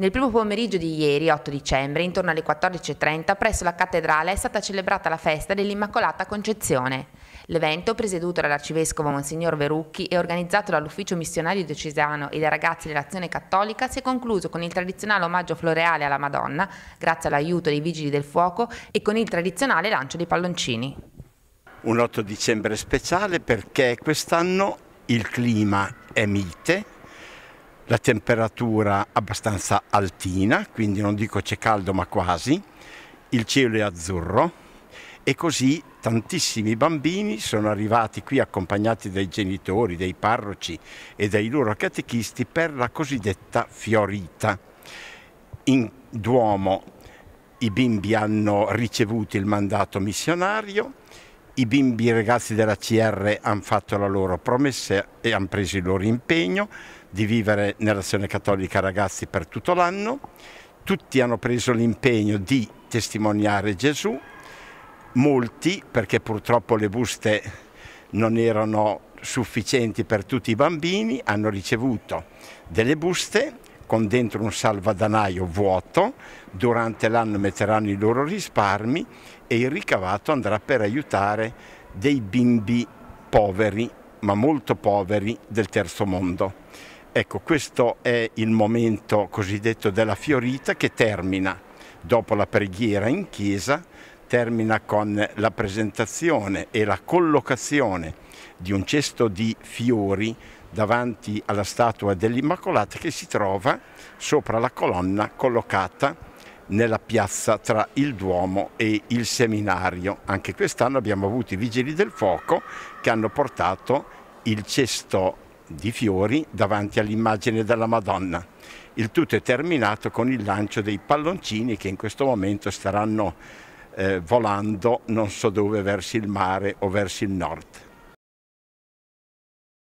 Nel primo pomeriggio di ieri, 8 dicembre, intorno alle 14.30, presso la cattedrale è stata celebrata la festa dell'Immacolata Concezione. L'evento, presieduto dall'arcivescovo Monsignor Verucchi e organizzato dall'ufficio missionario diocesano e dai ragazzi dell'Azione Cattolica, si è concluso con il tradizionale omaggio floreale alla Madonna, grazie all'aiuto dei Vigili del Fuoco e con il tradizionale lancio dei palloncini. Un 8 dicembre speciale perché quest'anno il clima è mite, la temperatura abbastanza altina, quindi non dico c'è caldo ma quasi, il cielo è azzurro e così tantissimi bambini sono arrivati qui accompagnati dai genitori, dai parroci e dai loro catechisti per la cosiddetta fiorita. In Duomo i bimbi hanno ricevuto il mandato missionario i bimbi e i ragazzi della CR hanno fatto la loro promessa e hanno preso il loro impegno di vivere nell'azione cattolica ragazzi per tutto l'anno. Tutti hanno preso l'impegno di testimoniare Gesù, molti perché purtroppo le buste non erano sufficienti per tutti i bambini, hanno ricevuto delle buste con dentro un salvadanaio vuoto, durante l'anno metteranno i loro risparmi e il ricavato andrà per aiutare dei bimbi poveri, ma molto poveri, del terzo mondo. Ecco, questo è il momento cosiddetto della fiorita che termina dopo la preghiera in chiesa, termina con la presentazione e la collocazione di un cesto di fiori davanti alla statua dell'Immacolata che si trova sopra la colonna collocata nella piazza tra il Duomo e il seminario. Anche quest'anno abbiamo avuto i vigili del fuoco che hanno portato il cesto di fiori davanti all'immagine della Madonna. Il tutto è terminato con il lancio dei palloncini che in questo momento staranno eh, volando non so dove verso il mare o verso il nord.